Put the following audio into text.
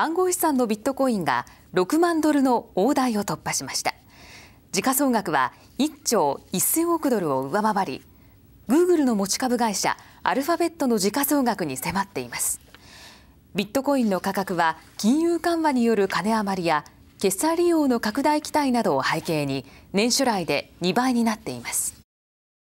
暗号資産のビットコインが6万ドルの大台を突破しました時価総額は1兆1000億ドルを上回り Google の持ち株会社アルファベットの時価総額に迫っていますビットコインの価格は金融緩和による金余りや決済利用の拡大期待などを背景に年初来で2倍になっています